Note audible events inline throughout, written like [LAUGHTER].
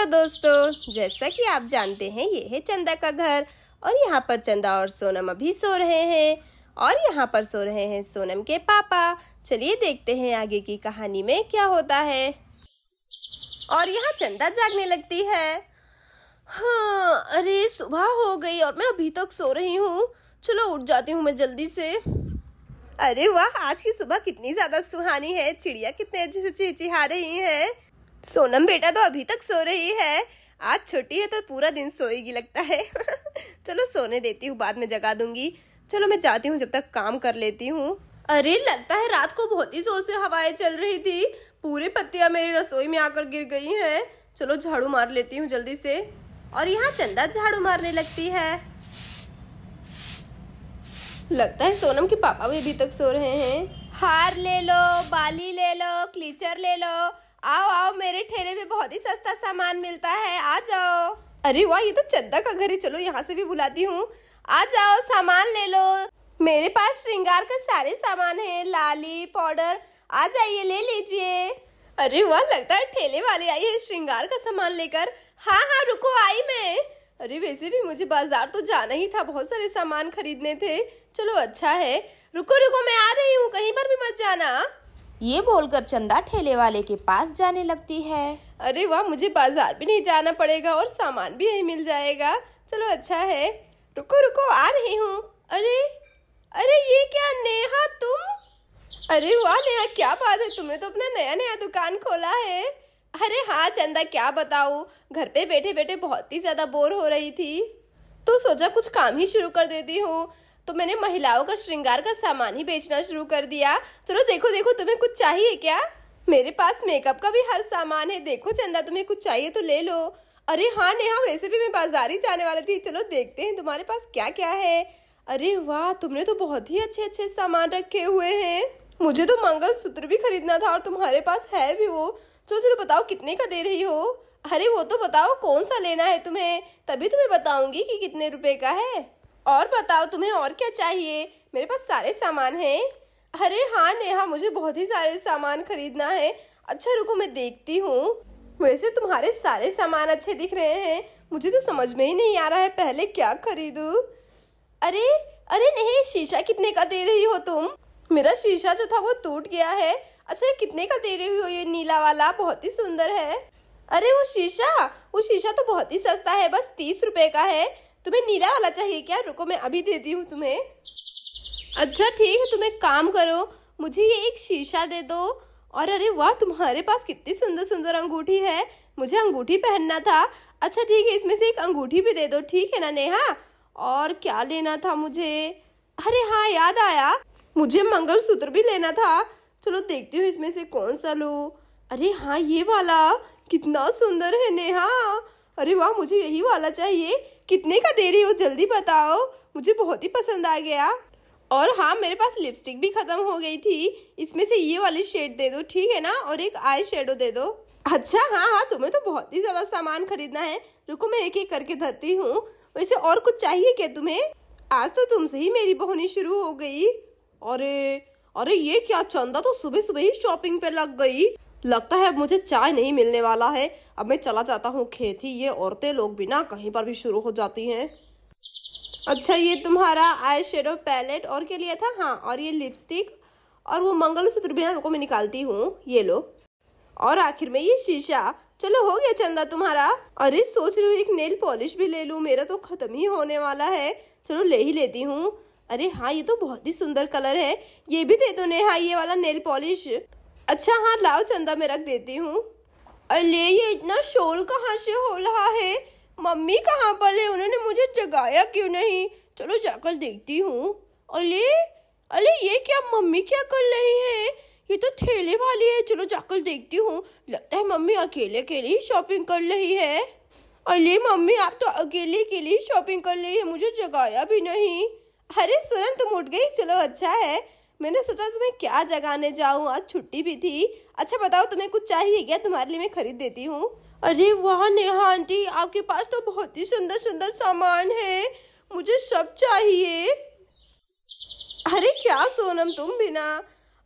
hello दोस्तों जैसा कि आप जानते हैं ये है चंदा का घर और यहाँ पर चंदा और सोनम अभी सो रहे हैं और यहाँ पर सो रहे हैं सोनम के पापा चलिए देखते हैं आगे की कहानी में क्या होता है और यहाँ चंदा जागने लगती है हाँ अरे सुबह हो गई और मैं अभी तक सो रही हूँ चलो उठ जाती हूँ मैं जल्दी से अरे वाह आज की सुबह कितनी ज़्यादा सुहानी है चिड़िया कितने अच्छे से चिचिहा रही है सोनम बेटा तो अभी तक सो रही है आज छोटी है तो पूरा दिन सोएगी लगता है [LAUGHS] चलो सोने देती हूँ बाद में जगा दूंगी चलो मैं जाती हूँ जब तक काम कर लेती हूँ अरे लगता है रात को बहुत ही जोर से हवाएं चल रही थी पूरी पत्तियां मेरी रसोई में आकर गिर गई हैं चलो झाड़ू मार लेती हूँ जल्दी से और यहाँ चंदा झाड़ू मारने लगती है लगता है सोनम के पापा भी अभी तक सो रहे हैं हार ले लो बाली ले लो क्लीचर ले लो आओ आओ मेरे ठेले में बहुत ही सस्ता सामान मिलता है आ जाओ अरे वाह ये तो चंदा का घर है चलो यहाँ से भी बुलाती हूँ आ जाओ सामान ले लो मेरे पास श्रृंगार का सारे सामान है लाली पाउडर आ जाइए ले लीजिए अरे वाह लगता है ठेले वाले आई है श्रृंगार का सामान लेकर हाँ हाँ रुको आई मैं अरे वैसे भी मुझे बाजार तो जाना ही था बहुत सारे सामान खरीदने थे चलो अच्छा है रुको रुको मैं आ रही हूँ कहीं पर भी मत जाना ये बोलकर चंदा ठेले वाले के पास जाने लगती है अरे वाह मुझे बाजार भी नहीं जाना पड़ेगा और सामान भी यही मिल जाएगा चलो अच्छा है रुको रुको आ रही हूँ अरे अरे ये क्या नेहा तुम अरे वाह नेहा क्या बात है तुमने तो अपना नया नया दुकान खोला है अरे हाँ चंदा क्या बताऊँ घर पे बैठे बैठे बहुत ही ज़्यादा बोर हो रही थी तो सोचा कुछ काम ही शुरू कर देती हूँ तो मैंने महिलाओं का श्रृंगार का सामान ही बेचना शुरू कर दिया चलो देखो देखो तुम्हें कुछ चाहिए क्या मेरे पास मेकअप का भी हर सामान है देखो चंदा तुम्हें कुछ चाहिए तो ले लो अरे हाँ नेहा वैसे भी मैं बाजार ही जाने वाली थी चलो देखते हैं तुम्हारे पास क्या क्या है अरे वाह तुमने तो बहुत ही अच्छे अच्छे सामान रखे हुए हैं मुझे तो मंगल सूत्र भी खरीदना था और तुम्हारे पास है भी वो चलो चलो बताओ कितने का दे रही हो अरे वो तो बताओ कौन सा लेना है तुम्हें तभी तुम्हें तो बताऊंगी कि कितने रुपए का है और बताओ तुम्हें और क्या चाहिए मेरे पास सारे सामान हैं अरे हाँ नेहा मुझे बहुत ही सारे सामान खरीदना है अच्छा रुको मैं देखती हूँ वैसे तुम्हारे सारे सामान अच्छे दिख रहे हैं मुझे तो समझ में ही नहीं आ रहा है पहले क्या खरीदू अरे अरे नहीं शीशा कितने का दे रही हो तुम मेरा शीशा जो था वो टूट गया है अच्छा कितने का दे रही हो ये नीला वाला बहुत ही सुंदर है अरे वो शीशा वो शीशा तो बहुत ही सस्ता है बस तीस रुपए का है तुम्हें नीला वाला चाहिए क्या रुको मैं अभी देती हूँ तुम्हें अच्छा ठीक है तुम एक काम करो मुझे ये एक शीशा दे दो और अरे वाह तुम्हारे पास कितनी सुंदर सुंदर अंगूठी है मुझे अंगूठी पहनना था अच्छा ठीक है इसमें से एक अंगूठी भी दे दो ठीक है ना नेहा और क्या लेना था मुझे अरे हाँ याद आया मुझे मंगलसूत्र भी लेना था चलो देखती हूँ इसमें से कौन सा लूँ अरे हाँ ये वाला कितना सुंदर है नेहा अरे वाह मुझे यही वाला चाहिए कितने का दे रही हो जल्दी बताओ मुझे बहुत ही पसंद आ गया और हाँ मेरे पास लिपस्टिक भी ख़त्म हो गई थी इसमें से ये वाली शेड दे दो ठीक है ना और एक आई शेडो दे दो अच्छा हाँ हाँ तुम्हें तो बहुत ही ज़्यादा सामान खरीदना है रुको मैं एक एक करके धरती हूँ वैसे और कुछ चाहिए क्या तुम्हें आज तो तुमसे ही मेरी बहनी शुरू हो गई अरे अरे ये क्या चंदा तो सुबह सुबह ही शॉपिंग पे लग गई लगता है अब मुझे चाय नहीं मिलने वाला है अब मैं चला जाता हूँ खेत ही ये औरतें लोग बिना कहीं पर भी शुरू हो जाती हैं अच्छा ये तुम्हारा आई शेडो पैलेट और के लिए था हाँ और ये लिपस्टिक और वो मंगलसूत्र बिना रुको मैं निकालती हूँ ये लो और आखिर में ये शीशा चलो हो गया चंदा तुम्हारा अरे सोच रही हूँ एक नेल पॉलिश भी ले लूँ मेरा तो ख़त्म ही होने वाला है चलो ले ही लेती हूँ अरे हाँ ये तो बहुत ही सुंदर कलर है ये भी दे दो नेहा ये वाला नेल पॉलिश अच्छा हाँ लाओ चंदा मैं रख देती हूँ अरे ये इतना शोर कहाँ से हो रहा है मम्मी कहाँ पर है उन्होंने मुझे जगाया क्यों नहीं चलो जाकर देखती हूँ अरे अरे ये क्या मम्मी क्या कर रही है ये तो ठेले वाली है चलो जाकर देखती हूँ लगता है मम्मी अकेले अकेले ही शॉपिंग कर रही है अरे मम्मी आप तो अकेले के लिए शॉपिंग कर रही है मुझे जगाया भी नहीं अरे सुरन तुम उठ गई चलो अच्छा है मैंने सोचा तुम्हें क्या जगाने जाऊँ आज छुट्टी भी थी अच्छा बताओ तुम्हें कुछ चाहिए क्या तुम्हारे लिए मैं खरीद देती हूँ अरे वाह नेहा आंटी आपके पास तो बहुत ही सुंदर सुंदर सामान है मुझे सब चाहिए अरे क्या सोनम तुम बिना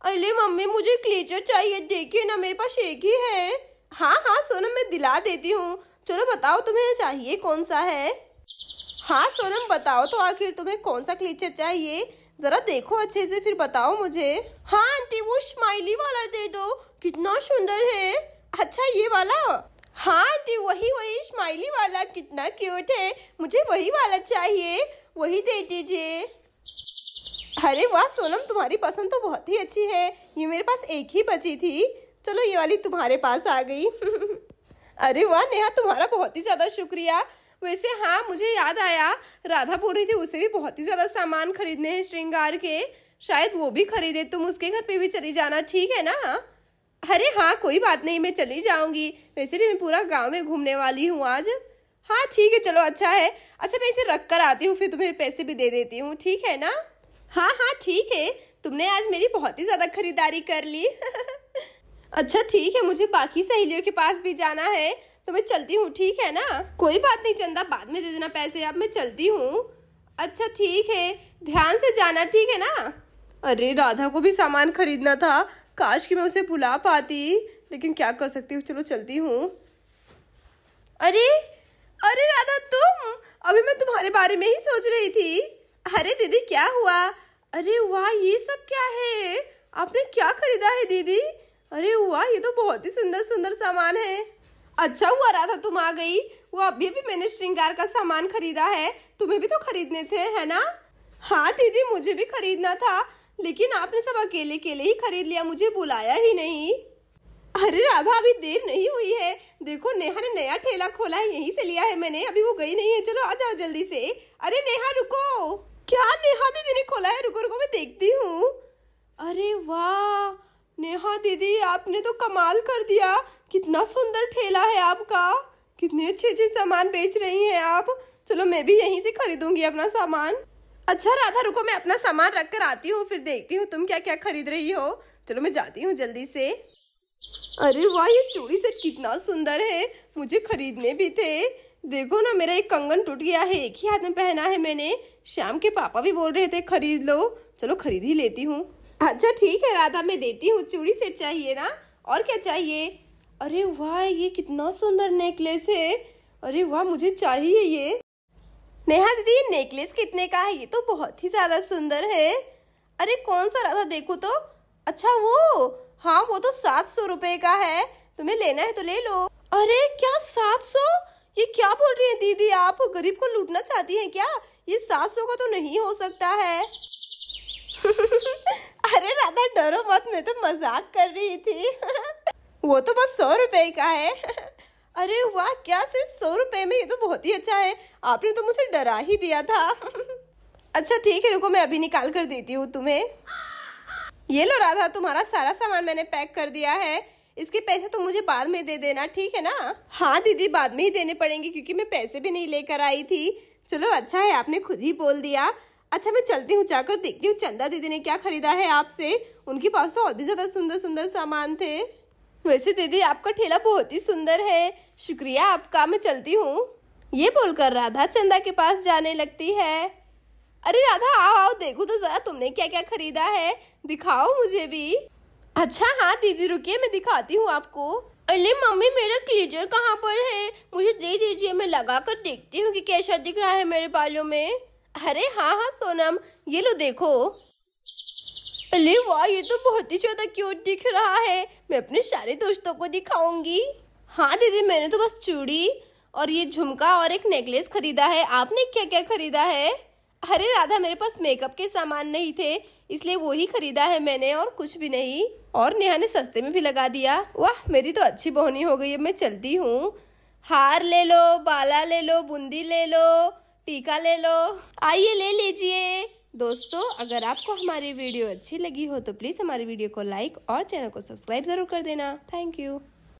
अरे मम्मी मुझे क्लीचर चाहिए देखिए ना मेरे पास एक ही है हाँ हाँ सोनम मैं दिला देती हूँ चलो बताओ तुम्हें चाहिए कौन सा है हाँ सोनम बताओ तो आखिर तुम्हें कौन सा क्लीचर चाहिए जरा देखो अच्छे से फिर बताओ मुझे हाँ आंटी वो स्माइली वाला दे दो कितना सुंदर है अच्छा ये वाला हाँ आंटी वही वही स्माइली वाला कितना क्यूट है मुझे वही वाला चाहिए वही दे दीजिए अरे वाह सोनम तुम्हारी पसंद तो बहुत ही अच्छी है ये मेरे पास एक ही बची थी चलो ये वाली तुम्हारे पास आ गई [LAUGHS] अरे वाह नेहा तुम्हारा बहुत ही ज़्यादा शुक्रिया वैसे तो हाँ मुझे याद आया राधा बोल रही थी उसे भी बहुत ही ज़्यादा सामान खरीदने हैं श्रृंगार के शायद वो भी खरीदे तुम उसके घर पे भी चली जाना ठीक है ना अरे हाँ कोई बात नहीं मैं चली जाऊंगी वैसे भी मैं पूरा गांव में घूमने वाली हूँ आज हाँ ठीक है चलो अच्छा है अच्छा मैं इसे रख कर आती हूँ फिर तुम्हें पैसे भी दे देती हूँ ठीक है ना हाँ हाँ ठीक है तुमने आज मेरी बहुत ही ज़्यादा खरीदारी कर ली [LAUGHS] अच्छा ठीक है मुझे बाकी सहेलियों के पास भी जाना है तो मैं चलती हूँ ठीक है ना कोई बात नहीं चंदा बाद में दे देना पैसे अब मैं चलती हूँ अच्छा ठीक है ध्यान से जाना ठीक है ना अरे राधा को भी सामान खरीदना था काश कि मैं उसे बुला पाती लेकिन क्या कर सकती हूँ चलो चलती हूँ अरे अरे राधा तुम अभी मैं तुम्हारे बारे में ही सोच रही थी अरे दीदी क्या हुआ अरे वाह ये सब क्या है आपने क्या खरीदा है दीदी अरे वाह ये तो बहुत ही सुंदर सुंदर सामान है अच्छा हुआ रहा था तुम आ गई वो अभी भी मैंने श्रृंगार का सामान खरीदा है तुम्हें भी तो खरीदने थे है ना हाँ दीदी मुझे भी खरीदना था लेकिन आपने सब अकेले अकेले ही खरीद लिया मुझे बुलाया ही नहीं अरे राधा अभी देर नहीं हुई है देखो नेहा ने नया ठेला खोला है यहीं से लिया है मैंने अभी वो गई नहीं है चलो आ जाओ जल्दी से अरे नेहा रुको क्या नेहा दीदी ने खोला है रुको रुको मैं देखती हूँ अरे वाह नेहा दीदी आपने तो कमाल कर दिया कितना सुंदर ठेला है आपका कितने अच्छे अच्छे सामान बेच रही हैं आप चलो मैं भी यहीं से खरीदूंगी अपना सामान अच्छा राधा रुको मैं अपना सामान रख कर आती हूँ फिर देखती हूँ तुम क्या क्या खरीद रही हो चलो मैं जाती हूँ जल्दी से अरे वाह ये चूड़ी सेट कितना सुंदर है मुझे खरीदने भी थे देखो ना मेरा एक कंगन टूट गया है एक ही हाथ में पहना है मैंने श्याम के पापा भी बोल रहे थे खरीद लो चलो खरीद ही लेती हूँ अच्छा ठीक है राधा मैं देती हूँ चूड़ी सेट चाहिए ना और क्या चाहिए अरे वाह ये कितना सुंदर नेकलेस है अरे वाह मुझे चाहिए ये नेहा दीदी नेकलेस कितने का है ये तो बहुत ही ज़्यादा सुंदर है अरे कौन सा राधा देखो तो अच्छा वो हाँ वो तो सात सौ रूपये का है तुम्हें लेना है तो ले लो अरे क्या सात सौ ये क्या बोल रही है दीदी आप गरीब को लूटना चाहती हैं क्या ये सात सौ का तो नहीं हो सकता है [LAUGHS] अरे राधा डरो मत मैं तो मजाक कर रही थी [LAUGHS] वो तो बस सौ रुपए का है [LAUGHS] अरे वाह क्या सिर्फ सौ रुपए में ये तो बहुत ही अच्छा है आपने तो मुझे डरा ही दिया था अच्छा ठीक है रुको मैं अभी निकाल कर देती हूँ तुम्हें ये लो राधा तुम्हारा सारा सामान मैंने पैक कर दिया है इसके पैसे तो मुझे बाद में दे देना ठीक है ना हाँ दीदी बाद में ही देने पड़ेंगे क्योंकि मैं पैसे भी नहीं लेकर आई थी चलो अच्छा है आपने खुद ही बोल दिया अच्छा मैं चलती हूँ जाकर देखती हूँ चंदा दीदी ने क्या खरीदा है आपसे उनके पास तो और भी ज़्यादा सुंदर सुंदर सामान थे वैसे दीदी आपका ठेला बहुत ही सुंदर है शुक्रिया आपका मैं चलती हूँ ये बोलकर राधा चंदा के पास जाने लगती है अरे राधा आओ आओ देखो तो ज़रा तुमने क्या क्या खरीदा है दिखाओ मुझे भी अच्छा हाँ दीदी रुकिए मैं दिखाती हूँ आपको अरे मम्मी मेरा क्लीजर कहाँ पर है मुझे दे दीजिए मैं लगा कर देखती हूँ कि कैसा दिख रहा है मेरे बालों में अरे हाँ हाँ सोनम ये लो देखो अरे वाह ये तो बहुत ही ज्यादा क्यूट दिख रहा है मैं अपने सारे दोस्तों को दिखाऊंगी हाँ दीदी मैंने तो बस चूड़ी और ये झुमका और एक नेकलेस खरीदा है आपने क्या क्या खरीदा है अरे राधा मेरे पास मेकअप के सामान नहीं थे इसलिए वो ही खरीदा है मैंने और कुछ भी नहीं और नेहा ने सस्ते में भी लगा दिया वाह मेरी तो अच्छी बहनी हो गई है मैं चलती हूँ हार ले लो बाला ले लो बूंदी ले लो टीका ले लो आइए ले लीजिए दोस्तों अगर आपको हमारी वीडियो अच्छी लगी हो तो प्लीज़ हमारी वीडियो को लाइक और चैनल को सब्सक्राइब ज़रूर कर देना थैंक यू